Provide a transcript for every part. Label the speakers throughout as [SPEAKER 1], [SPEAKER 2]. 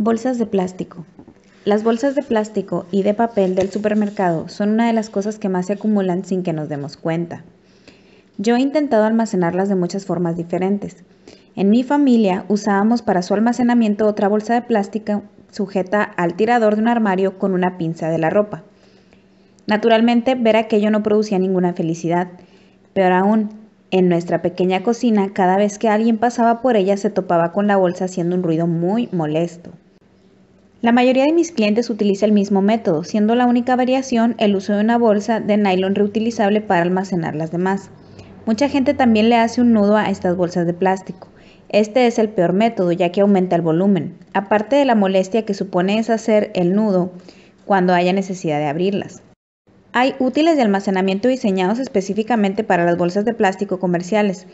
[SPEAKER 1] Bolsas de plástico. Las bolsas de plástico y de papel del supermercado son una de las cosas que más se acumulan sin que nos demos cuenta. Yo he intentado almacenarlas de muchas formas diferentes. En mi familia usábamos para su almacenamiento otra bolsa de plástico sujeta al tirador de un armario con una pinza de la ropa. Naturalmente, ver aquello no producía ninguna felicidad. pero aún, en nuestra pequeña cocina, cada vez que alguien pasaba por ella se topaba con la bolsa haciendo un ruido muy molesto. La mayoría de mis clientes utiliza el mismo método, siendo la única variación el uso de una bolsa de nylon reutilizable para almacenar las demás. Mucha gente también le hace un nudo a estas bolsas de plástico. Este es el peor método ya que aumenta el volumen, aparte de la molestia que supone deshacer el nudo cuando haya necesidad de abrirlas. Hay útiles de almacenamiento diseñados específicamente para las bolsas de plástico comerciales,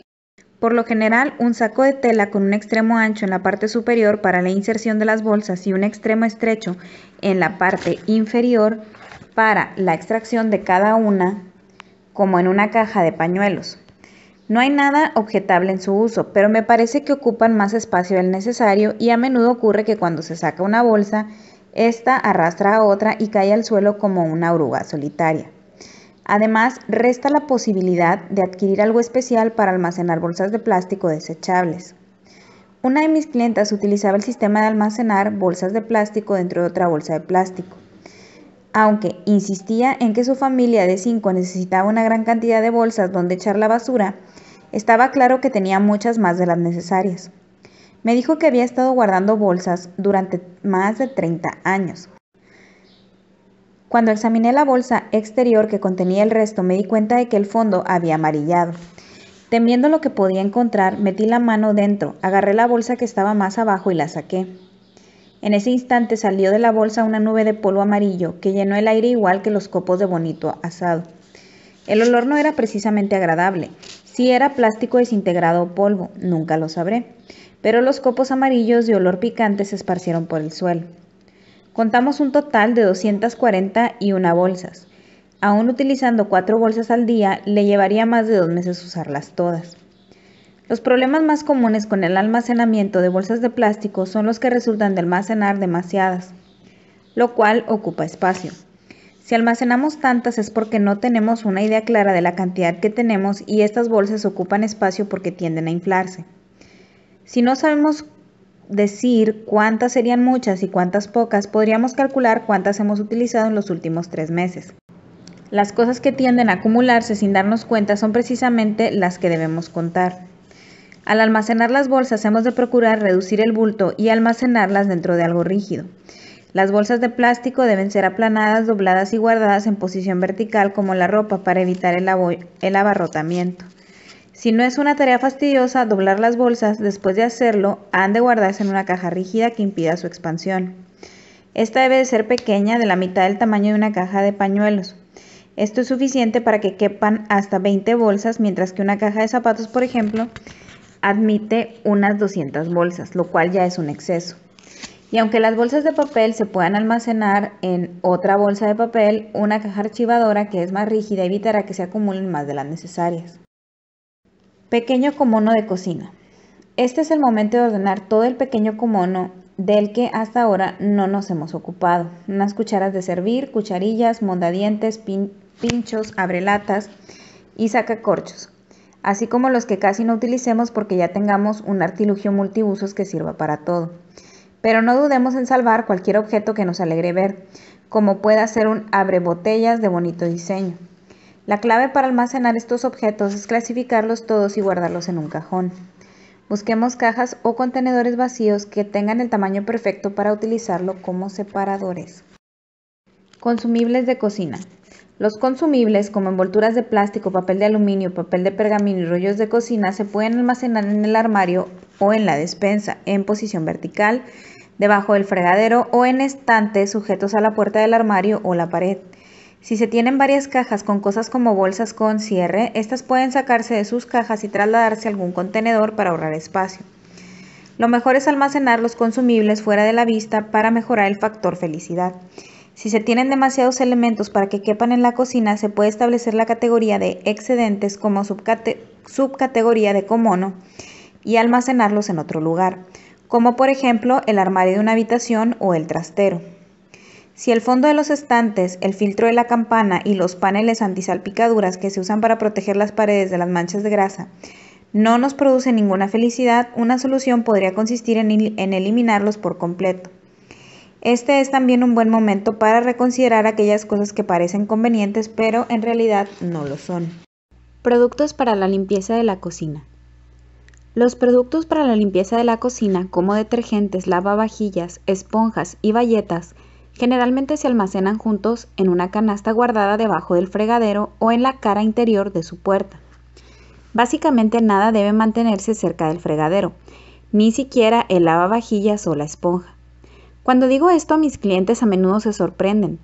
[SPEAKER 1] por lo general, un saco de tela con un extremo ancho en la parte superior para la inserción de las bolsas y un extremo estrecho en la parte inferior para la extracción de cada una, como en una caja de pañuelos. No hay nada objetable en su uso, pero me parece que ocupan más espacio del necesario y a menudo ocurre que cuando se saca una bolsa, esta arrastra a otra y cae al suelo como una oruga solitaria. Además, resta la posibilidad de adquirir algo especial para almacenar bolsas de plástico desechables. Una de mis clientas utilizaba el sistema de almacenar bolsas de plástico dentro de otra bolsa de plástico. Aunque insistía en que su familia de 5 necesitaba una gran cantidad de bolsas donde echar la basura, estaba claro que tenía muchas más de las necesarias. Me dijo que había estado guardando bolsas durante más de 30 años cuando examiné la bolsa exterior que contenía el resto, me di cuenta de que el fondo había amarillado. Temiendo lo que podía encontrar, metí la mano dentro, agarré la bolsa que estaba más abajo y la saqué. En ese instante salió de la bolsa una nube de polvo amarillo que llenó el aire igual que los copos de bonito asado. El olor no era precisamente agradable. Si era plástico desintegrado o polvo, nunca lo sabré. Pero los copos amarillos de olor picante se esparcieron por el suelo. Contamos un total de 241 bolsas. Aún utilizando cuatro bolsas al día, le llevaría más de dos meses usarlas todas. Los problemas más comunes con el almacenamiento de bolsas de plástico son los que resultan de almacenar demasiadas, lo cual ocupa espacio. Si almacenamos tantas es porque no tenemos una idea clara de la cantidad que tenemos y estas bolsas ocupan espacio porque tienden a inflarse. Si no sabemos decir cuántas serían muchas y cuántas pocas, podríamos calcular cuántas hemos utilizado en los últimos tres meses. Las cosas que tienden a acumularse sin darnos cuenta son precisamente las que debemos contar. Al almacenar las bolsas hemos de procurar reducir el bulto y almacenarlas dentro de algo rígido. Las bolsas de plástico deben ser aplanadas, dobladas y guardadas en posición vertical como la ropa para evitar el, el abarrotamiento. Si no es una tarea fastidiosa, doblar las bolsas, después de hacerlo, han de guardarse en una caja rígida que impida su expansión. Esta debe de ser pequeña, de la mitad del tamaño de una caja de pañuelos. Esto es suficiente para que quepan hasta 20 bolsas, mientras que una caja de zapatos, por ejemplo, admite unas 200 bolsas, lo cual ya es un exceso. Y aunque las bolsas de papel se puedan almacenar en otra bolsa de papel, una caja archivadora que es más rígida evitará que se acumulen más de las necesarias. Pequeño comono de cocina. Este es el momento de ordenar todo el pequeño comono del que hasta ahora no nos hemos ocupado. Unas cucharas de servir, cucharillas, mondadientes, pinchos, abrelatas y sacacorchos, así como los que casi no utilicemos porque ya tengamos un artilugio multiusos que sirva para todo. Pero no dudemos en salvar cualquier objeto que nos alegre ver, como pueda ser un abrebotellas de bonito diseño. La clave para almacenar estos objetos es clasificarlos todos y guardarlos en un cajón. Busquemos cajas o contenedores vacíos que tengan el tamaño perfecto para utilizarlo como separadores. Consumibles de cocina. Los consumibles, como envolturas de plástico, papel de aluminio, papel de pergamino y rollos de cocina, se pueden almacenar en el armario o en la despensa, en posición vertical, debajo del fregadero o en estantes sujetos a la puerta del armario o la pared. Si se tienen varias cajas con cosas como bolsas con cierre, estas pueden sacarse de sus cajas y trasladarse a algún contenedor para ahorrar espacio. Lo mejor es almacenar los consumibles fuera de la vista para mejorar el factor felicidad. Si se tienen demasiados elementos para que quepan en la cocina, se puede establecer la categoría de excedentes como subcategoría de comono y almacenarlos en otro lugar, como por ejemplo el armario de una habitación o el trastero. Si el fondo de los estantes, el filtro de la campana y los paneles antisalpicaduras que se usan para proteger las paredes de las manchas de grasa no nos producen ninguna felicidad, una solución podría consistir en, eliminarlos por completo. Este es también un buen momento para reconsiderar aquellas cosas que parecen convenientes pero en realidad no lo son. Productos para la limpieza de la cocina. Los productos para la limpieza de la cocina, como detergentes, lavavajillas, esponjas y bayetas, Generalmente se almacenan juntos en una canasta guardada debajo del fregadero o en la cara interior de su puerta. Básicamente nada debe mantenerse cerca del fregadero, ni siquiera el lavavajillas o la esponja. Cuando digo esto mis clientes a menudo se sorprenden.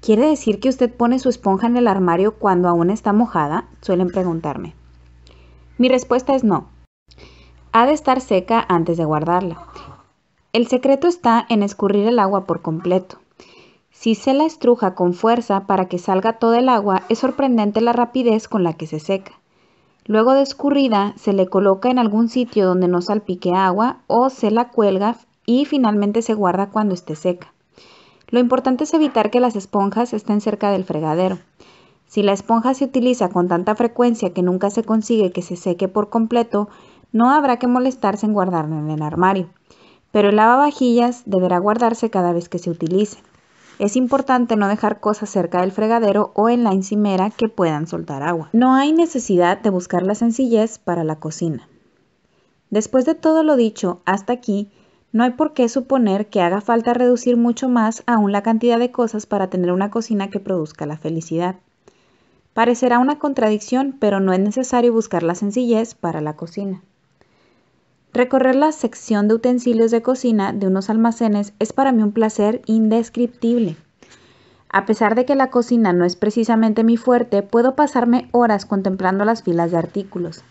[SPEAKER 1] ¿Quiere decir que usted pone su esponja en el armario cuando aún está mojada? Suelen preguntarme. Mi respuesta es no. Ha de estar seca antes de guardarla. El secreto está en escurrir el agua por completo. Si se la estruja con fuerza para que salga todo el agua, es sorprendente la rapidez con la que se seca. Luego de escurrida, se le coloca en algún sitio donde no salpique agua o se la cuelga y finalmente se guarda cuando esté seca. Lo importante es evitar que las esponjas estén cerca del fregadero. Si la esponja se utiliza con tanta frecuencia que nunca se consigue que se seque por completo, no habrá que molestarse en guardarla en el armario, pero el lavavajillas deberá guardarse cada vez que se utilice. Es importante no dejar cosas cerca del fregadero o en la encimera que puedan soltar agua. No hay necesidad de buscar la sencillez para la cocina. Después de todo lo dicho hasta aquí, no hay por qué suponer que haga falta reducir mucho más aún la cantidad de cosas para tener una cocina que produzca la felicidad. Parecerá una contradicción, pero no es necesario buscar la sencillez para la cocina. Recorrer la sección de utensilios de cocina de unos almacenes es para mí un placer indescriptible. A pesar de que la cocina no es precisamente mi fuerte, puedo pasarme horas contemplando las filas de artículos.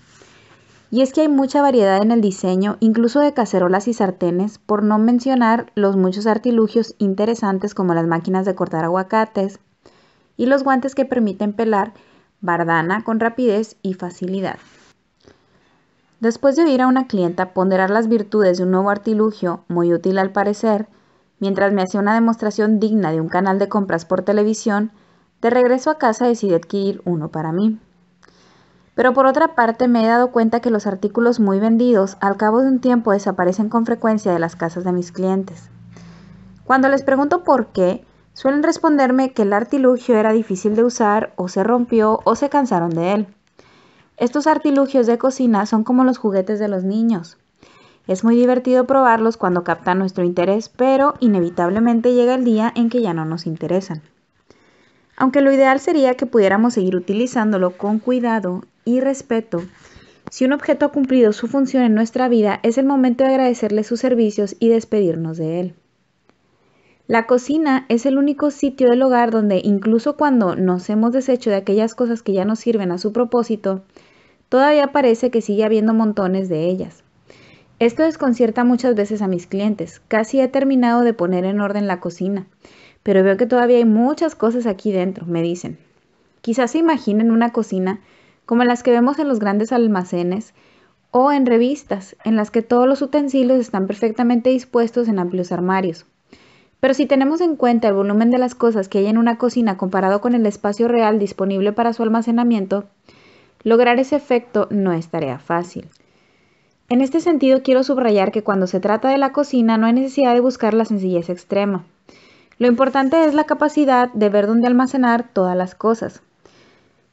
[SPEAKER 1] Y es que hay mucha variedad en el diseño, incluso de cacerolas y sartenes, por no mencionar los muchos artilugios interesantes como las máquinas de cortar aguacates y los guantes que permiten pelar bardana con rapidez y facilidad. Después de oír a una clienta ponderar las virtudes de un nuevo artilugio, muy útil al parecer, mientras me hacía una demostración digna de un canal de compras por televisión, de regreso a casa decidí adquirir uno para mí. Pero por otra parte me he dado cuenta que los artículos muy vendidos al cabo de un tiempo desaparecen con frecuencia de las casas de mis clientes. Cuando les pregunto por qué, suelen responderme que el artilugio era difícil de usar o se rompió o se cansaron de él. Estos artilugios de cocina son como los juguetes de los niños. Es muy divertido probarlos cuando captan nuestro interés, pero inevitablemente llega el día en que ya no nos interesan. Aunque lo ideal sería que pudiéramos seguir utilizándolo con cuidado y respeto, si un objeto ha cumplido su función en nuestra vida, es el momento de agradecerle sus servicios y despedirnos de él. La cocina es el único sitio del hogar donde incluso cuando nos hemos deshecho de aquellas cosas que ya no sirven a su propósito, todavía parece que sigue habiendo montones de ellas. Esto desconcierta muchas veces a mis clientes. Casi he terminado de poner en orden la cocina, pero veo que todavía hay muchas cosas aquí dentro, me dicen. Quizás se imaginen una cocina como las que vemos en los grandes almacenes o en revistas, en las que todos los utensilios están perfectamente dispuestos en amplios armarios. Pero si tenemos en cuenta el volumen de las cosas que hay en una cocina comparado con el espacio real disponible para su almacenamiento, Lograr ese efecto no es tarea fácil. En este sentido, quiero subrayar que cuando se trata de la cocina no hay necesidad de buscar la sencillez extrema. Lo importante es la capacidad de ver dónde almacenar todas las cosas.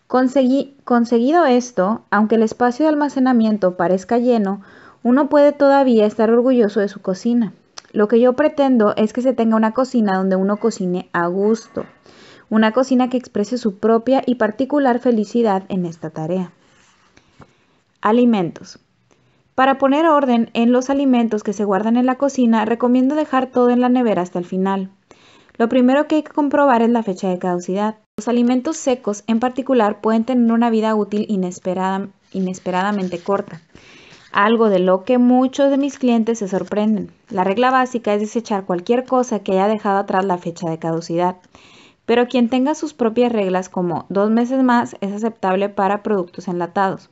[SPEAKER 1] conseguido esto, aunque el espacio de almacenamiento parezca lleno, uno puede todavía estar orgulloso de su cocina. Lo que yo pretendo es que se tenga una cocina donde uno cocine a gusto, una cocina que exprese su propia y particular felicidad en esta tarea. Alimentos. Para poner orden en los alimentos que se guardan en la cocina, recomiendo dejar todo en la nevera hasta el final. Lo primero que hay que comprobar es la fecha de caducidad. Los alimentos secos en particular pueden tener una vida útil inesperadamente corta, algo de lo que muchos de mis clientes se sorprenden. La regla básica es desechar cualquier cosa que haya dejado atrás la fecha de caducidad pero quien tenga sus propias reglas como dos meses más es aceptable para productos enlatados.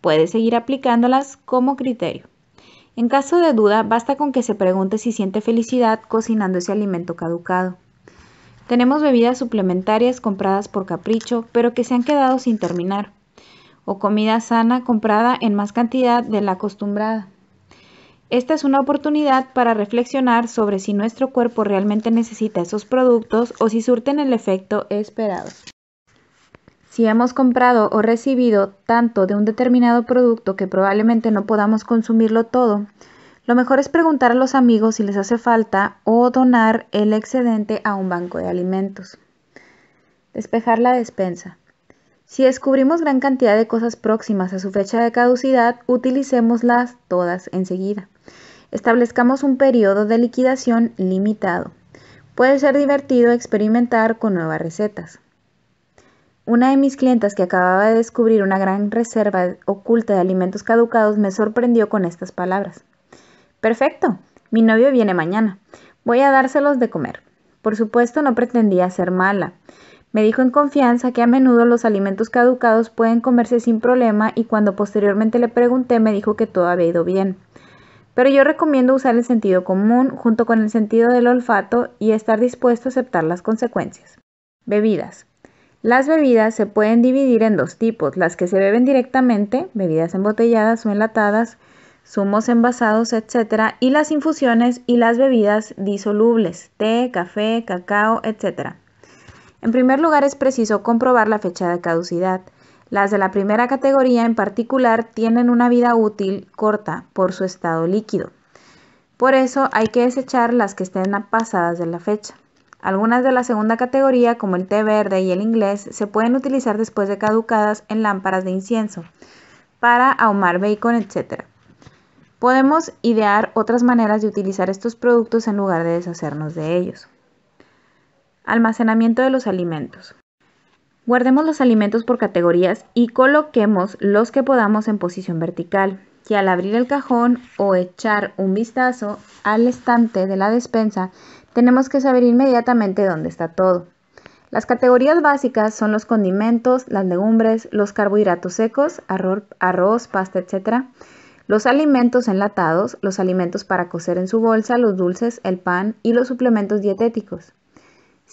[SPEAKER 1] Puede seguir aplicándolas como criterio. En caso de duda, basta con que se pregunte si siente felicidad cocinando ese alimento caducado. Tenemos bebidas suplementarias compradas por capricho, pero que se han quedado sin terminar, o comida sana comprada en más cantidad de la acostumbrada. Esta es una oportunidad para reflexionar sobre si nuestro cuerpo realmente necesita esos productos o si surten el efecto esperado. Si hemos comprado o recibido tanto de un determinado producto que probablemente no podamos consumirlo todo, lo mejor es preguntar a los amigos si les hace falta o donar el excedente a un banco de alimentos. Despejar la despensa. Si descubrimos gran cantidad de cosas próximas a su fecha de caducidad, utilicémoslas todas enseguida establezcamos un periodo de liquidación limitado. Puede ser divertido experimentar con nuevas recetas. Una de mis clientas que acababa de descubrir una gran reserva oculta de alimentos caducados me sorprendió con estas palabras. Perfecto, mi novio viene mañana. Voy a dárselos de comer. Por supuesto no pretendía ser mala. Me dijo en confianza que a menudo los alimentos caducados pueden comerse sin problema y cuando posteriormente le pregunté me dijo que todo había ido bien. Pero yo recomiendo usar el sentido común junto con el sentido del olfato y estar dispuesto a aceptar las consecuencias. Bebidas. Las bebidas se pueden dividir en dos tipos, las que se beben directamente, bebidas embotelladas o enlatadas, zumos envasados, etc., y las infusiones y las bebidas disolubles, té, café, cacao, etc. En primer lugar es preciso comprobar la fecha de caducidad. Las de la primera categoría en particular tienen una vida útil corta por su estado líquido. Por eso hay que desechar las que estén pasadas de la fecha. Algunas de la segunda categoría, como el té verde y el inglés, se pueden utilizar después de caducadas en lámparas de incienso, para ahumar bacon, etc. Podemos idear otras maneras de utilizar estos productos en lugar de deshacernos de ellos. Almacenamiento de los alimentos. Guardemos los alimentos por categorías y coloquemos los que podamos en posición vertical, que al abrir el cajón o echar un vistazo al estante de la despensa, tenemos que saber inmediatamente dónde está todo. Las categorías básicas son los condimentos, las legumbres, los carbohidratos secos, arroz, pasta, etc. Los alimentos enlatados, los alimentos para cocer en su bolsa, los dulces, el pan y los suplementos dietéticos.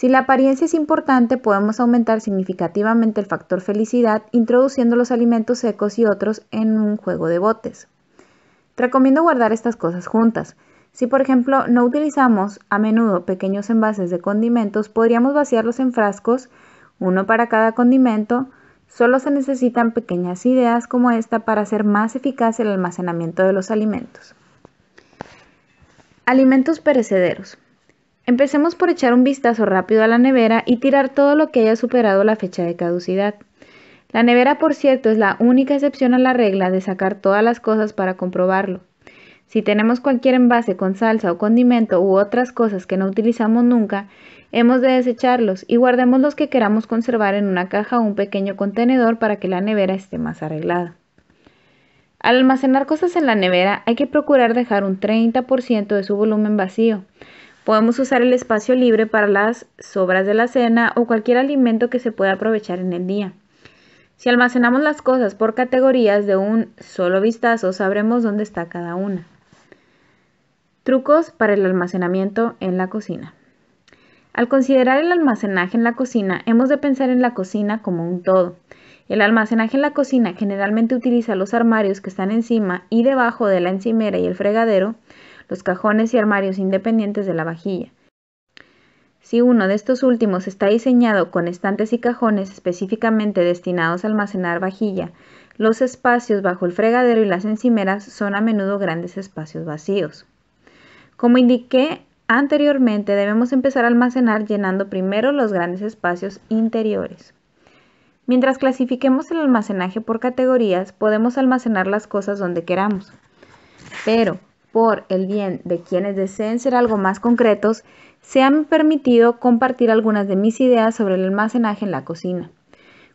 [SPEAKER 1] Si la apariencia es importante, podemos aumentar significativamente el factor felicidad introduciendo los alimentos secos y otros en un juego de botes. Recomiendo guardar estas cosas juntas. Si por ejemplo no utilizamos a menudo pequeños envases de condimentos, podríamos vaciarlos en frascos, uno para cada condimento. Solo se necesitan pequeñas ideas como esta para hacer más eficaz el almacenamiento de los alimentos. Alimentos perecederos. Empecemos por echar un vistazo rápido a la nevera y tirar todo lo que haya superado la fecha de caducidad. La nevera, por cierto, es la única excepción a la regla de sacar todas las cosas para comprobarlo. Si tenemos cualquier envase con salsa o condimento u otras cosas que no utilizamos nunca, hemos de desecharlos y guardemos los que queramos conservar en una caja o un pequeño contenedor para que la nevera esté más arreglada. Al almacenar cosas en la nevera hay que procurar dejar un 30% de su volumen vacío, Podemos usar el espacio libre para las sobras de la cena o cualquier alimento que se pueda aprovechar en el día. Si almacenamos las cosas por categorías de un solo vistazo, sabremos dónde está cada una. Trucos para el almacenamiento en la cocina. Al considerar el almacenaje en la cocina, hemos de pensar en la cocina como un todo. El almacenaje en la cocina generalmente utiliza los armarios que están encima y debajo de la encimera y el fregadero los cajones y armarios independientes de la vajilla. Si uno de estos últimos está diseñado con estantes y cajones específicamente destinados a almacenar vajilla, los espacios bajo el fregadero y las encimeras son a menudo grandes espacios vacíos. Como indiqué anteriormente, debemos empezar a almacenar llenando primero los grandes espacios interiores. Mientras clasifiquemos el almacenaje por categorías, podemos almacenar las cosas donde queramos. Pero, por el bien de quienes deseen ser algo más concretos, se han permitido compartir algunas de mis ideas sobre el almacenaje en la cocina.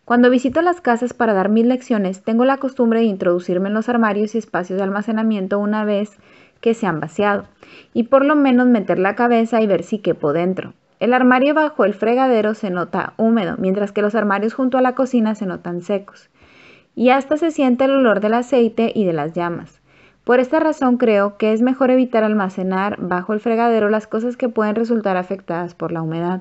[SPEAKER 1] Cuando visito las casas para dar mis lecciones, tengo la costumbre de introducirme en los armarios y espacios de almacenamiento una vez que se han vaciado, y por lo menos meter la cabeza y ver si quepo dentro. El armario bajo el fregadero se nota húmedo, mientras que los armarios junto a la cocina se notan secos, y hasta se siente el olor del aceite y de las llamas. Por esta razón creo que es mejor evitar almacenar bajo el fregadero las cosas que pueden resultar afectadas por la humedad.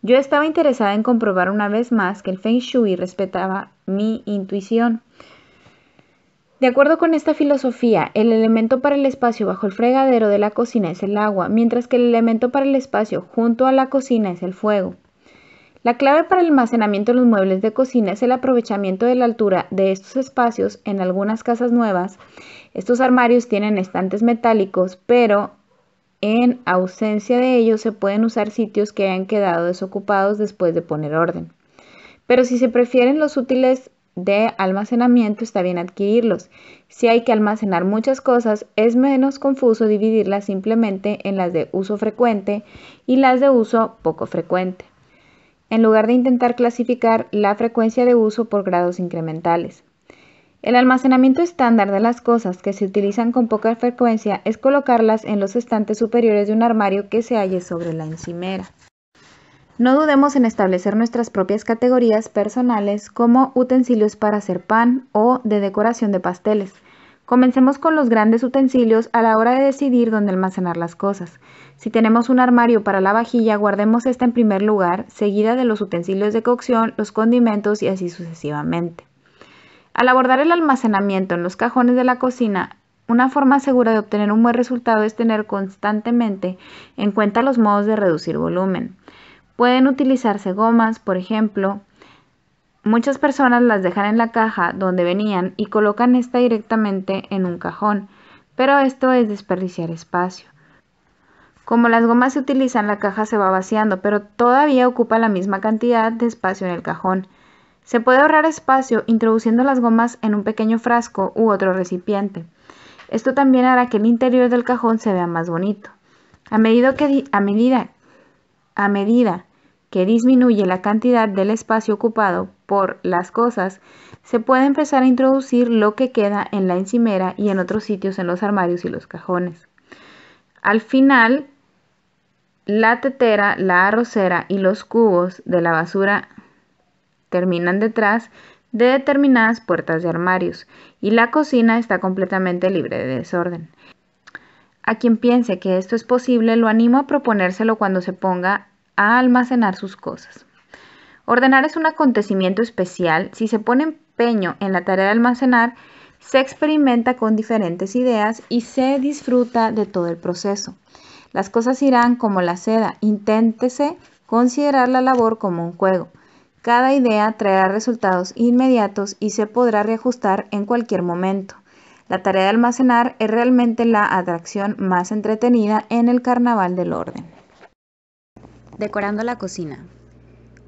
[SPEAKER 1] Yo estaba interesada en comprobar una vez más que el Feng Shui respetaba mi intuición. De acuerdo con esta filosofía, el elemento para el espacio bajo el fregadero de la cocina es el agua, mientras que el elemento para el espacio junto a la cocina es el fuego. La clave para el almacenamiento de los muebles de cocina es el aprovechamiento de la altura de estos espacios en algunas casas nuevas. Estos armarios tienen estantes metálicos, pero en ausencia de ellos se pueden usar sitios que hayan quedado desocupados después de poner orden. Pero si se prefieren los útiles de almacenamiento, está bien adquirirlos. Si hay que almacenar muchas cosas, es menos confuso dividirlas simplemente en las de uso frecuente y las de uso poco frecuente en lugar de intentar clasificar la frecuencia de uso por grados incrementales. El almacenamiento estándar de las cosas que se utilizan con poca frecuencia es colocarlas en los estantes superiores de un armario que se halle sobre la encimera. No dudemos en establecer nuestras propias categorías personales como utensilios para hacer pan o de decoración de pasteles Comencemos con los grandes utensilios a la hora de decidir dónde almacenar las cosas. Si tenemos un armario para la vajilla, guardemos esta en primer lugar, seguida de los utensilios de cocción, los condimentos y así sucesivamente. Al abordar el almacenamiento en los cajones de la cocina, una forma segura de obtener un buen resultado es tener constantemente en cuenta los modos de reducir volumen. Pueden utilizarse gomas, por ejemplo, Muchas personas las dejan en la caja donde venían y colocan esta directamente en un cajón, pero esto es desperdiciar espacio. Como las gomas se utilizan, la caja se va vaciando, pero todavía ocupa la misma cantidad de espacio en el cajón. Se puede ahorrar espacio introduciendo las gomas en un pequeño frasco u otro recipiente. Esto también hará que el interior del cajón se vea más bonito. A medida que, a medida que disminuye la cantidad del espacio ocupado por las cosas, se puede empezar a introducir lo que queda en la encimera y en otros sitios en los armarios y los cajones. Al final, la tetera, la arrocera y los cubos de la basura terminan detrás de determinadas puertas de armarios y la cocina está completamente libre de desorden. A quien piense que esto es posible, lo animo a proponérselo cuando se ponga a almacenar sus cosas. Ordenar es un acontecimiento especial. Si se pone empeño en la tarea de almacenar, se experimenta con diferentes ideas y se disfruta de todo el proceso. Las cosas irán como la seda. Inténtese considerar la labor como un juego. Cada idea traerá resultados inmediatos y se podrá reajustar en cualquier momento. La tarea de almacenar es realmente la atracción más entretenida en el carnaval del orden. Decorando la cocina.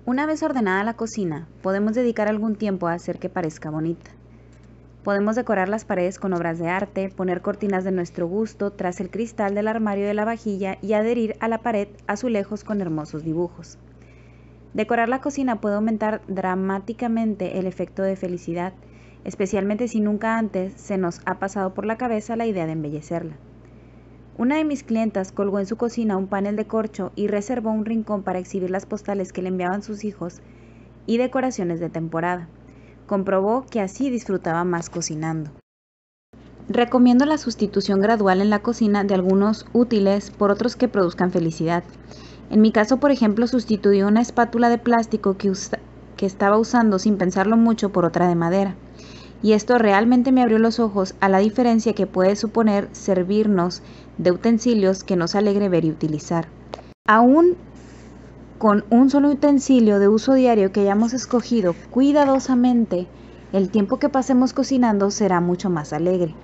[SPEAKER 1] Una vez ordenada la cocina, podemos dedicar algún tiempo a hacer que parezca bonita. Podemos decorar las paredes con obras de arte, poner cortinas de nuestro gusto tras el cristal del armario de la vajilla y adherir a la pared azulejos con hermosos dibujos. Decorar la cocina puede aumentar dramáticamente el efecto de felicidad, especialmente si nunca antes se nos ha pasado por la cabeza la idea de embellecerla. Una de mis clientas colgó en su cocina un panel de corcho y reservó un rincón para exhibir las postales que le enviaban sus hijos y decoraciones de temporada. Comprobó que así disfrutaba más cocinando. Recomiendo la sustitución gradual en la cocina de algunos útiles por otros que produzcan felicidad. En mi caso, por ejemplo, sustituí una espátula de plástico que, que estaba usando sin pensarlo mucho por otra de madera. Y esto realmente me abrió los ojos a la diferencia que puede suponer servirnos de utensilios que nos alegre ver y utilizar. Aún con un solo utensilio de uso diario que hayamos escogido cuidadosamente, el tiempo que pasemos cocinando será mucho más alegre.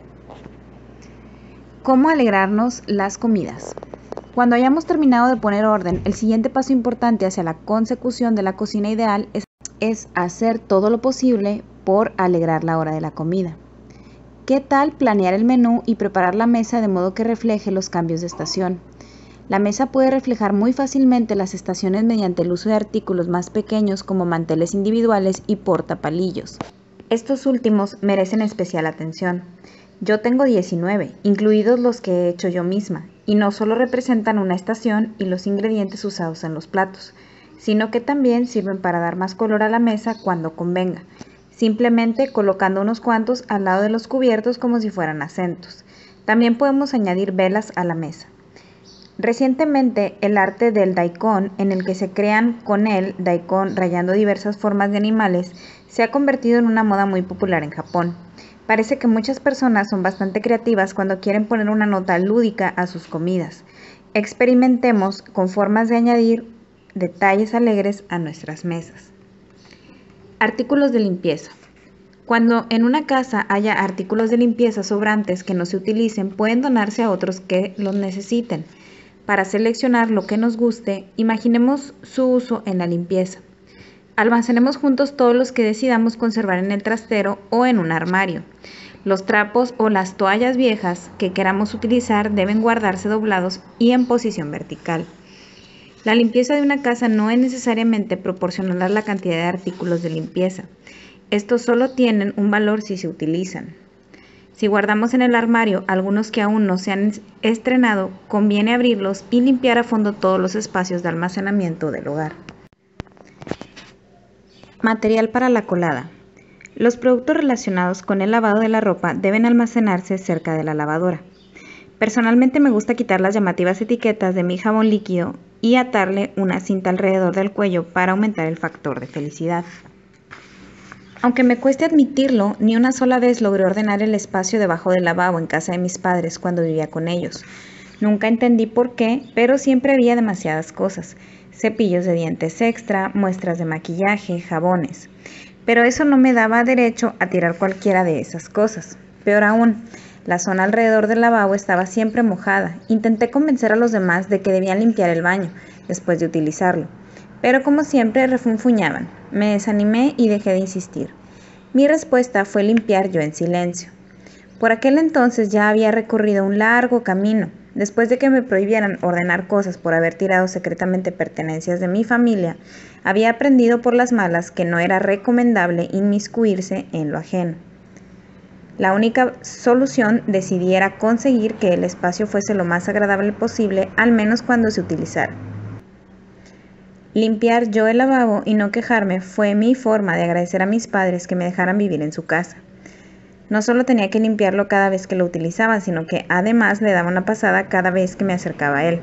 [SPEAKER 1] ¿Cómo alegrarnos las comidas? Cuando hayamos terminado de poner orden, el siguiente paso importante hacia la consecución de la cocina ideal es, es hacer todo lo posible por alegrar la hora de la comida. ¿Qué tal planear el menú y preparar la mesa de modo que refleje los cambios de estación? La mesa puede reflejar muy fácilmente las estaciones mediante el uso de artículos más pequeños como manteles individuales y porta palillos. Estos últimos merecen especial atención. Yo tengo 19, incluidos los que he hecho yo misma, y no solo representan una estación y los ingredientes usados en los platos, sino que también sirven para dar más color a la mesa cuando convenga simplemente colocando unos cuantos al lado de los cubiertos como si fueran acentos. También podemos añadir velas a la mesa. Recientemente, el arte del daikon, en el que se crean con él daikon rayando diversas formas de animales, se ha convertido en una moda muy popular en Japón. Parece que muchas personas son bastante creativas cuando quieren poner una nota lúdica a sus comidas. Experimentemos con formas de añadir detalles alegres a nuestras mesas. Artículos de limpieza. Cuando en una casa haya artículos de limpieza sobrantes que no se utilicen, pueden donarse a otros que los necesiten. Para seleccionar lo que nos guste, imaginemos su uso en la limpieza. Almacenemos juntos todos los que decidamos conservar en el trastero o en un armario. Los trapos o las toallas viejas que queramos utilizar deben guardarse doblados y en posición vertical. La limpieza de una casa no es necesariamente proporcional a la cantidad de artículos de limpieza. Estos solo tienen un valor si se utilizan. Si guardamos en el armario algunos que aún no se han estrenado, conviene abrirlos y limpiar a fondo todos los espacios de almacenamiento del hogar. Material para la colada. Los productos relacionados con el lavado de la ropa deben almacenarse cerca de la lavadora. Personalmente me gusta quitar las llamativas etiquetas de mi jabón líquido y atarle una cinta alrededor del cuello para aumentar el factor de felicidad. Aunque me cueste admitirlo, ni una sola vez logré ordenar el espacio debajo del lavabo en casa de mis padres cuando vivía con ellos. Nunca entendí por qué, pero siempre había demasiadas cosas. Cepillos de dientes extra, muestras de maquillaje, jabones. Pero eso no me daba derecho a tirar cualquiera de esas cosas. Peor aún, la zona alrededor del lavabo estaba siempre mojada. Intenté convencer a los demás de que debían limpiar el baño después de utilizarlo, pero como siempre refunfuñaban. Me desanimé y dejé de insistir. Mi respuesta fue limpiar yo en silencio. Por aquel entonces ya había recorrido un largo camino. Después de que me prohibieran ordenar cosas por haber tirado secretamente pertenencias de mi familia, había aprendido por las malas que no era recomendable inmiscuirse en lo ajeno. La única solución decidiera conseguir que el espacio fuese lo más agradable posible, al menos cuando se utilizara. Limpiar yo el lavabo y no quejarme fue mi forma de agradecer a mis padres que me dejaran vivir en su casa. No solo tenía que limpiarlo cada vez que lo utilizaba, sino que además le daba una pasada cada vez que me acercaba a él.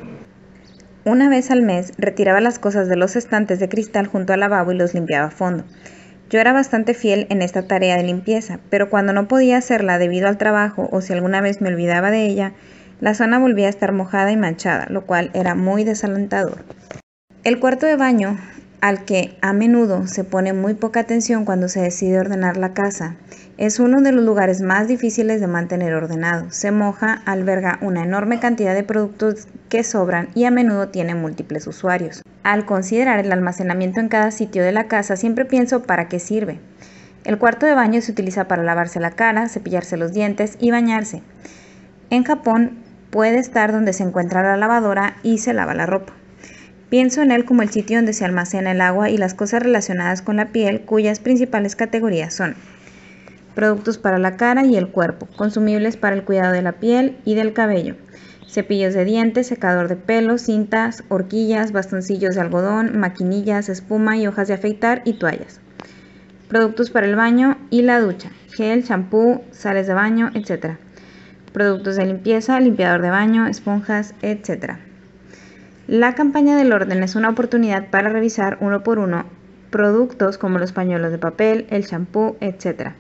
[SPEAKER 1] Una vez al mes retiraba las cosas de los estantes de cristal junto al lavabo y los limpiaba a fondo. Yo era bastante fiel en esta tarea de limpieza, pero cuando no podía hacerla debido al trabajo o si alguna vez me olvidaba de ella, la zona volvía a estar mojada y manchada, lo cual era muy desalentador. El cuarto de baño al que a menudo se pone muy poca atención cuando se decide ordenar la casa. Es uno de los lugares más difíciles de mantener ordenado. Se moja, alberga una enorme cantidad de productos que sobran y a menudo tiene múltiples usuarios. Al considerar el almacenamiento en cada sitio de la casa, siempre pienso para qué sirve. El cuarto de baño se utiliza para lavarse la cara, cepillarse los dientes y bañarse. En Japón puede estar donde se encuentra la lavadora y se lava la ropa. Pienso en él como el sitio donde se almacena el agua y las cosas relacionadas con la piel, cuyas principales categorías son productos para la cara y el cuerpo, consumibles para el cuidado de la piel y del cabello, cepillos de dientes, secador de pelo, cintas, horquillas, bastoncillos de algodón, maquinillas, espuma y hojas de afeitar y toallas. Productos para el baño y la ducha, gel, champú, sales de baño, etc. Productos de limpieza, limpiador de baño, esponjas, etc. La campaña del orden es una oportunidad para revisar uno por uno productos como los pañuelos de papel, el champú, etc.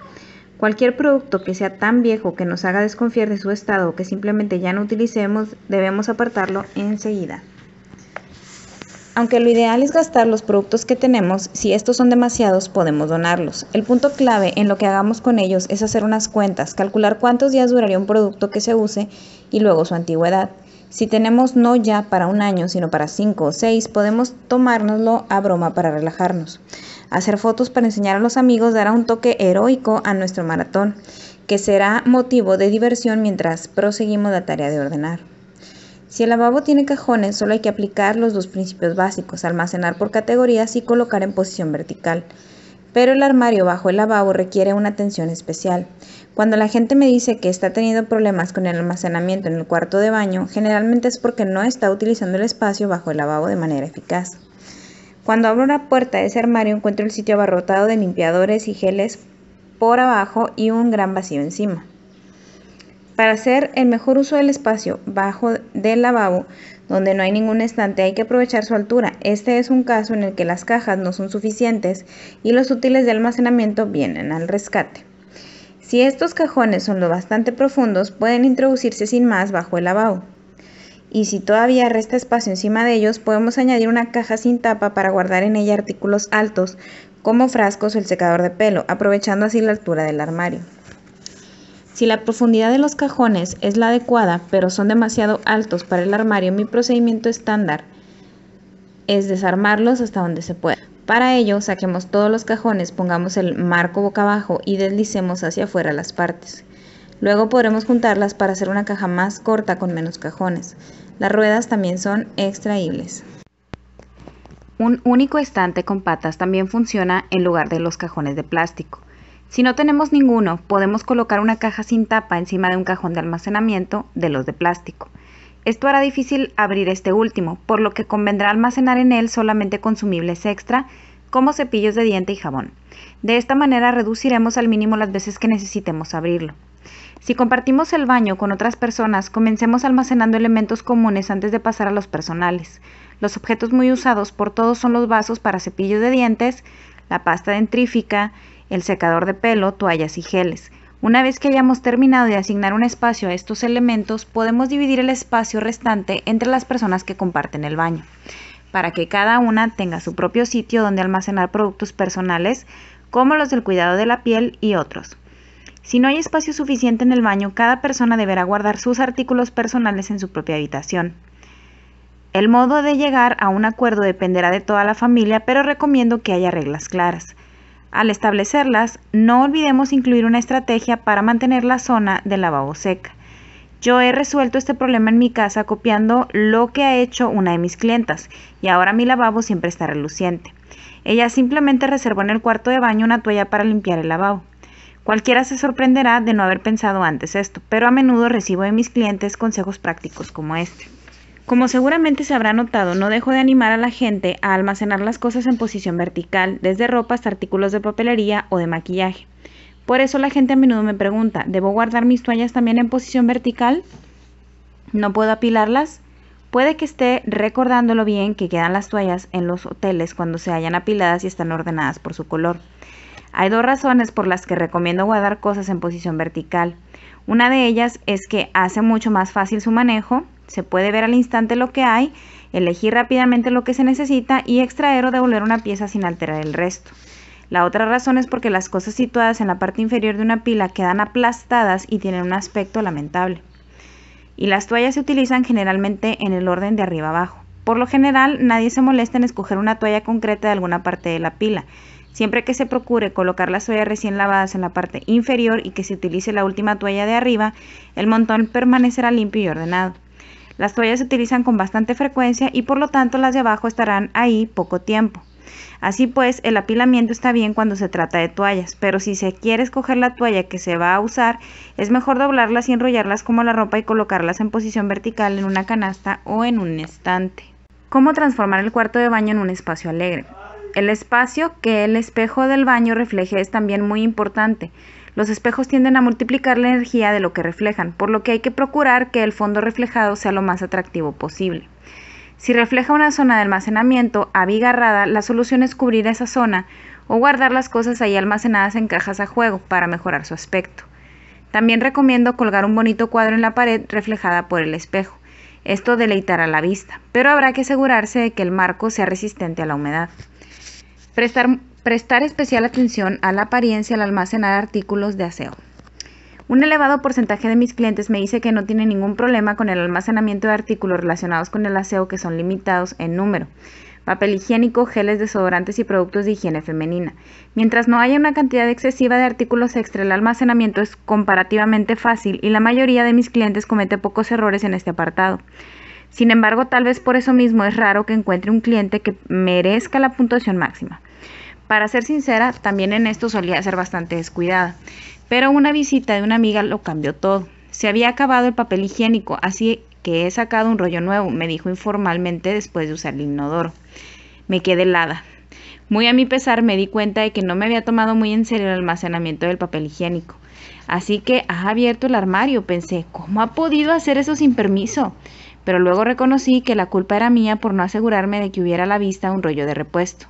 [SPEAKER 1] Cualquier producto que sea tan viejo que nos haga desconfiar de su estado o que simplemente ya no utilicemos, debemos apartarlo enseguida. Aunque lo ideal es gastar los productos que tenemos, si estos son demasiados podemos donarlos. El punto clave en lo que hagamos con ellos es hacer unas cuentas, calcular cuántos días duraría un producto que se use y luego su antigüedad. Si tenemos no ya para un año, sino para cinco o seis, podemos tomárnoslo a broma para relajarnos. Hacer fotos para enseñar a los amigos dará un toque heroico a nuestro maratón, que será motivo de diversión mientras proseguimos la tarea de ordenar. Si el lavabo tiene cajones, solo hay que aplicar los dos principios básicos, almacenar por categorías y colocar en posición vertical. Pero el armario bajo el lavabo requiere una atención especial, cuando la gente me dice que está teniendo problemas con el almacenamiento en el cuarto de baño, generalmente es porque no está utilizando el espacio bajo el lavabo de manera eficaz. Cuando abro la puerta de ese armario encuentro el sitio abarrotado de limpiadores y geles por abajo y un gran vacío encima. Para hacer el mejor uso del espacio bajo del lavabo, donde no hay ningún estante, hay que aprovechar su altura. Este es un caso en el que las cajas no son suficientes y los útiles de almacenamiento vienen al rescate. Si estos cajones son lo bastante profundos, pueden introducirse sin más bajo el lavabo. Y si todavía resta espacio encima de ellos, podemos añadir una caja sin tapa para guardar en ella artículos altos, como frascos o el secador de pelo, aprovechando así la altura del armario. Si la profundidad de los cajones es la adecuada, pero son demasiado altos para el armario, mi procedimiento estándar es desarmarlos hasta donde se pueda. Para ello, saquemos todos los cajones, pongamos el marco boca abajo y deslicemos hacia afuera las partes. Luego podremos juntarlas para hacer una caja más corta con menos cajones. Las ruedas también son extraíbles. Un único estante con patas también funciona en lugar de los cajones de plástico. Si no tenemos ninguno, podemos colocar una caja sin tapa encima de un cajón de almacenamiento de los de plástico. Esto hará difícil abrir este último, por lo que convendrá almacenar en él solamente consumibles extra, como cepillos de diente y jabón. De esta manera reduciremos al mínimo las veces que necesitemos abrirlo. Si compartimos el baño con otras personas, comencemos almacenando elementos comunes antes de pasar a los personales. Los objetos muy usados por todos son los vasos para cepillos de dientes, la pasta dentrífica, el secador de pelo, toallas y geles. Una vez que hayamos terminado de asignar un espacio a estos elementos, podemos dividir el espacio restante entre las personas que comparten el baño, para que cada una tenga su propio sitio donde almacenar productos personales, como los del cuidado de la piel y otros. Si no hay espacio suficiente en el baño, cada persona deberá guardar sus artículos personales en su propia habitación. El modo de llegar a un acuerdo dependerá de toda la familia, pero recomiendo que haya reglas claras. Al establecerlas, no olvidemos incluir una estrategia para mantener la zona del lavabo seca. Yo he resuelto este problema en mi casa copiando lo que ha hecho una de mis clientas y ahora mi lavabo siempre está reluciente. Ella simplemente reservó en el cuarto de baño una toalla para limpiar el lavabo. Cualquiera se sorprenderá de no haber pensado antes esto, pero a menudo recibo de mis clientes consejos prácticos como este. Como seguramente se habrá notado, no dejo de animar a la gente a almacenar las cosas en posición vertical, desde ropa hasta artículos de papelería o de maquillaje. Por eso la gente a menudo me pregunta, ¿debo guardar mis toallas también en posición vertical? ¿No puedo apilarlas? Puede que esté recordándolo bien que quedan las toallas en los hoteles cuando se hayan apiladas y están ordenadas por su color. Hay dos razones por las que recomiendo guardar cosas en posición vertical. Una de ellas es que hace mucho más fácil su manejo se puede ver al instante lo que hay, elegir rápidamente lo que se necesita y extraer o devolver una pieza sin alterar el resto. La otra razón es porque las cosas situadas en la parte inferior de una pila quedan aplastadas y tienen un aspecto lamentable. Y las toallas se utilizan generalmente en el orden de arriba abajo. Por lo general, nadie se molesta en escoger una toalla concreta de alguna parte de la pila, siempre que se procure colocar las toallas recién lavadas en la parte inferior y que se utilice la última toalla de arriba, el montón permanecerá limpio y ordenado. Las toallas se utilizan con bastante frecuencia y por lo tanto las de abajo estarán ahí poco tiempo. Así pues, el apilamiento está bien cuando se trata de toallas, pero si se quiere escoger la toalla que se va a usar, es mejor doblarlas y enrollarlas como la ropa y colocarlas en posición vertical en una canasta o en un estante. ¿Cómo transformar el cuarto de baño en un espacio alegre? El espacio que el espejo del baño refleje es también muy importante. Los espejos tienden a multiplicar la energía de lo que reflejan, por lo que hay que procurar que el fondo reflejado sea lo más atractivo posible. Si refleja una zona de almacenamiento abigarrada, la solución es cubrir esa zona o guardar las cosas ahí almacenadas en cajas a juego para mejorar su aspecto. También recomiendo colgar un bonito cuadro en la pared reflejada por el espejo. Esto deleitará la vista, pero habrá que asegurarse de que el marco sea resistente a la humedad. Prestar Prestar especial atención a la apariencia al almacenar artículos de aseo. Un elevado porcentaje de mis clientes me dice que no tiene ningún problema con el almacenamiento de artículos relacionados con el aseo que son limitados en número. Papel higiénico, geles desodorantes y productos de higiene femenina. Mientras no haya una cantidad excesiva de artículos extra, el almacenamiento es comparativamente fácil y la mayoría de mis clientes comete pocos errores en este apartado. Sin embargo, tal vez por eso mismo es raro que encuentre un cliente que merezca la puntuación máxima. Para ser sincera, también en esto solía ser bastante descuidada, pero una visita de una amiga lo cambió todo. Se había acabado el papel higiénico, así que he sacado un rollo nuevo, me dijo informalmente después de usar el inodoro. Me quedé helada. Muy a mi pesar me di cuenta de que no me había tomado muy en serio el almacenamiento del papel higiénico. Así que ha abierto el armario, pensé, ¿cómo ha podido hacer eso sin permiso? Pero luego reconocí que la culpa era mía por no asegurarme de que hubiera a la vista un rollo de repuesto.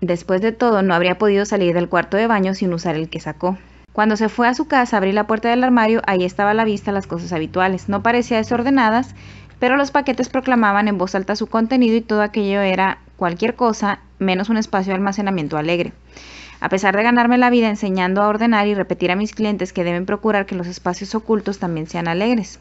[SPEAKER 1] Después de todo, no habría podido salir del cuarto de baño sin usar el que sacó. Cuando se fue a su casa, abrí la puerta del armario, ahí estaba a la vista las cosas habituales. No parecía desordenadas, pero los paquetes proclamaban en voz alta su contenido y todo aquello era cualquier cosa menos un espacio de almacenamiento alegre. A pesar de ganarme la vida enseñando a ordenar y repetir a mis clientes que deben procurar que los espacios ocultos también sean alegres.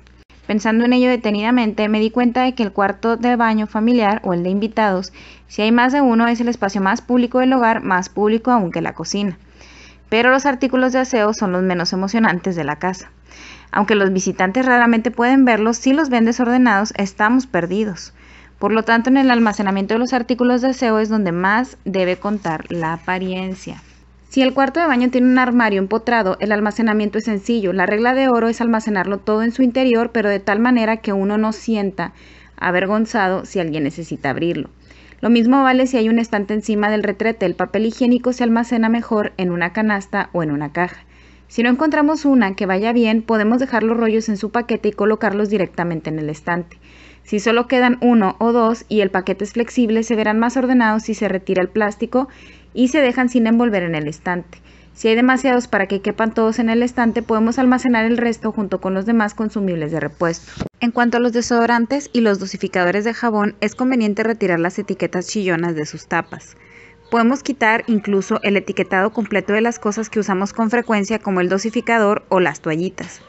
[SPEAKER 1] Pensando en ello detenidamente, me di cuenta de que el cuarto de baño familiar o el de invitados, si hay más de uno, es el espacio más público del hogar, más público aunque la cocina. Pero los artículos de aseo son los menos emocionantes de la casa. Aunque los visitantes raramente pueden verlos, si los ven desordenados, estamos perdidos. Por lo tanto, en el almacenamiento de los artículos de aseo es donde más debe contar la apariencia. Si el cuarto de baño tiene un armario empotrado, el almacenamiento es sencillo. La regla de oro es almacenarlo todo en su interior, pero de tal manera que uno no sienta avergonzado si alguien necesita abrirlo. Lo mismo vale si hay un estante encima del retrete. El papel higiénico se almacena mejor en una canasta o en una caja. Si no encontramos una que vaya bien, podemos dejar los rollos en su paquete y colocarlos directamente en el estante. Si solo quedan uno o dos y el paquete es flexible, se verán más ordenados si se retira el plástico y se dejan sin envolver en el estante. Si hay demasiados para que quepan todos en el estante, podemos almacenar el resto junto con los demás consumibles de repuesto. En cuanto a los desodorantes y los dosificadores de jabón, es conveniente retirar las etiquetas chillonas de sus tapas. Podemos quitar incluso el etiquetado completo de las cosas que usamos con frecuencia como el dosificador o las toallitas.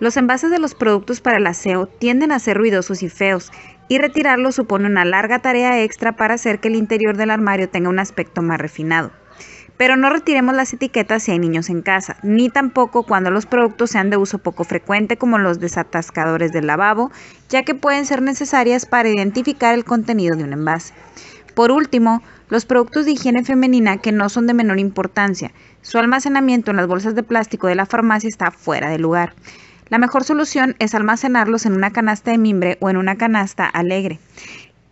[SPEAKER 1] Los envases de los productos para el aseo tienden a ser ruidosos y feos, y retirarlo supone una larga tarea extra para hacer que el interior del armario tenga un aspecto más refinado. Pero no retiremos las etiquetas si hay niños en casa, ni tampoco cuando los productos sean de uso poco frecuente como los desatascadores del lavabo, ya que pueden ser necesarias para identificar el contenido de un envase. Por último, los productos de higiene femenina que no son de menor importancia. Su almacenamiento en las bolsas de plástico de la farmacia está fuera de lugar. La mejor solución es almacenarlos en una canasta de mimbre o en una canasta alegre.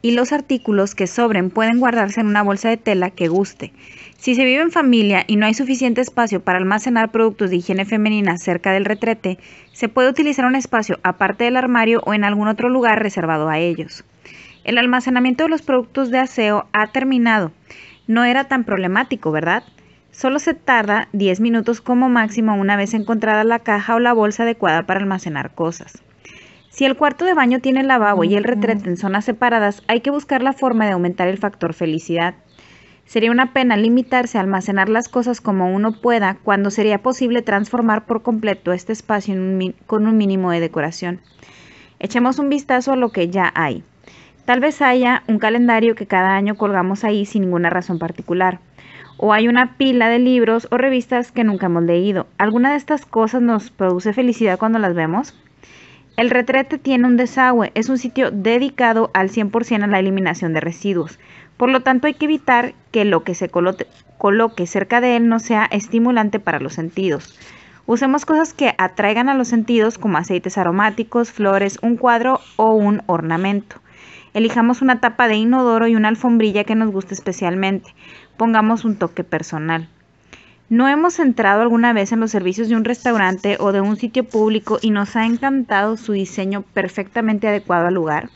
[SPEAKER 1] Y los artículos que sobren pueden guardarse en una bolsa de tela que guste. Si se vive en familia y no hay suficiente espacio para almacenar productos de higiene femenina cerca del retrete, se puede utilizar un espacio aparte del armario o en algún otro lugar reservado a ellos. El almacenamiento de los productos de aseo ha terminado. No era tan problemático, ¿verdad? Solo se tarda 10 minutos como máximo una vez encontrada la caja o la bolsa adecuada para almacenar cosas. Si el cuarto de baño tiene el lavabo y el retrete en zonas separadas, hay que buscar la forma de aumentar el factor felicidad. Sería una pena limitarse a almacenar las cosas como uno pueda cuando sería posible transformar por completo este espacio con un mínimo de decoración. Echemos un vistazo a lo que ya hay. Tal vez haya un calendario que cada año colgamos ahí sin ninguna razón particular o hay una pila de libros o revistas que nunca hemos leído. ¿Alguna de estas cosas nos produce felicidad cuando las vemos? El retrete tiene un desagüe, es un sitio dedicado al 100% a la eliminación de residuos. Por lo tanto, hay que evitar que lo que se coloque cerca de él no sea estimulante para los sentidos. Usemos cosas que atraigan a los sentidos como aceites aromáticos, flores, un cuadro o un ornamento. Elijamos una tapa de inodoro y una alfombrilla que nos guste especialmente pongamos un toque personal. ¿No hemos entrado alguna vez en los servicios de un restaurante o de un sitio público y nos ha encantado su diseño perfectamente adecuado al lugar?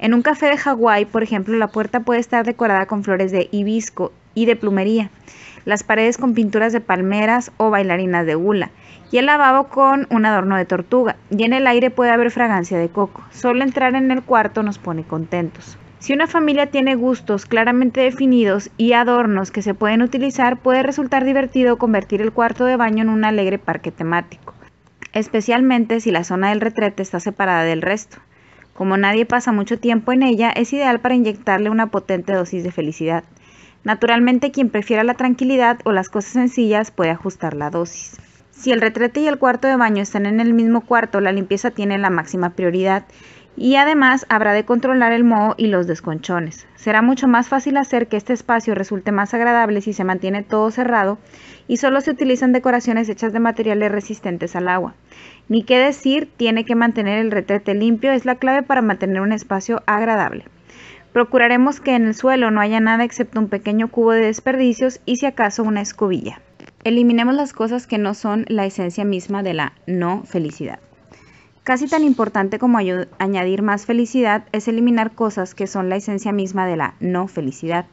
[SPEAKER 1] En un café de Hawái, por ejemplo, la puerta puede estar decorada con flores de hibisco y de plumería, las paredes con pinturas de palmeras o bailarinas de gula, y el lavabo con un adorno de tortuga, y en el aire puede haber fragancia de coco. Solo entrar en el cuarto nos pone contentos. Si una familia tiene gustos claramente definidos y adornos que se pueden utilizar, puede resultar divertido convertir el cuarto de baño en un alegre parque temático, especialmente si la zona del retrete está separada del resto. Como nadie pasa mucho tiempo en ella, es ideal para inyectarle una potente dosis de felicidad. Naturalmente, quien prefiera la tranquilidad o las cosas sencillas puede ajustar la dosis. Si el retrete y el cuarto de baño están en el mismo cuarto, la limpieza tiene la máxima prioridad y además habrá de controlar el moho y los desconchones. Será mucho más fácil hacer que este espacio resulte más agradable si se mantiene todo cerrado y solo se utilizan decoraciones hechas de materiales resistentes al agua. Ni qué decir, tiene que mantener el retrete limpio, es la clave para mantener un espacio agradable. Procuraremos que en el suelo no haya nada excepto un pequeño cubo de desperdicios y si acaso una escobilla. Eliminemos las cosas que no son la esencia misma de la no felicidad. Casi tan importante como añadir más felicidad es eliminar cosas que son la esencia misma de la no felicidad.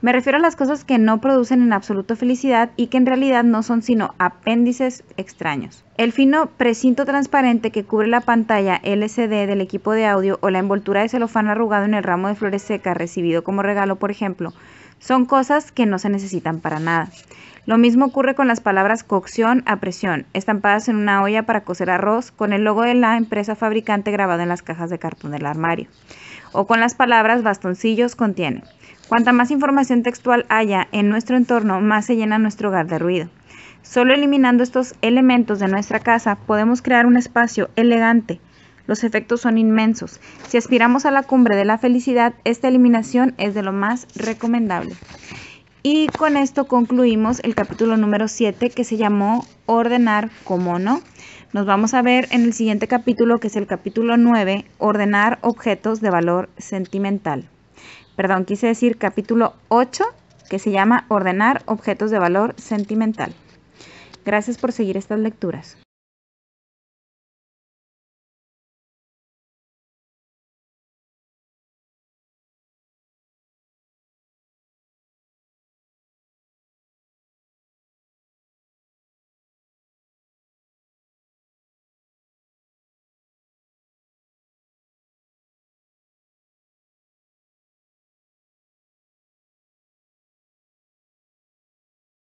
[SPEAKER 1] Me refiero a las cosas que no producen en absoluto felicidad y que en realidad no son sino apéndices extraños. El fino precinto transparente que cubre la pantalla LCD del equipo de audio o la envoltura de celofán arrugado en el ramo de flores secas recibido como regalo, por ejemplo, son cosas que no se necesitan para nada. Lo mismo ocurre con las palabras cocción a presión, estampadas en una olla para cocer arroz con el logo de la empresa fabricante grabado en las cajas de cartón del armario, o con las palabras bastoncillos contiene. Cuanta más información textual haya en nuestro entorno, más se llena nuestro hogar de ruido. Solo eliminando estos elementos de nuestra casa podemos crear un espacio elegante. Los efectos son inmensos. Si aspiramos a la cumbre de la felicidad, esta eliminación es de lo más recomendable. Y con esto concluimos el capítulo número 7 que se llamó Ordenar como no. Nos vamos a ver en el siguiente capítulo que es el capítulo 9, Ordenar objetos de valor sentimental. Perdón, quise decir capítulo 8 que se llama Ordenar objetos de valor sentimental. Gracias por seguir estas lecturas.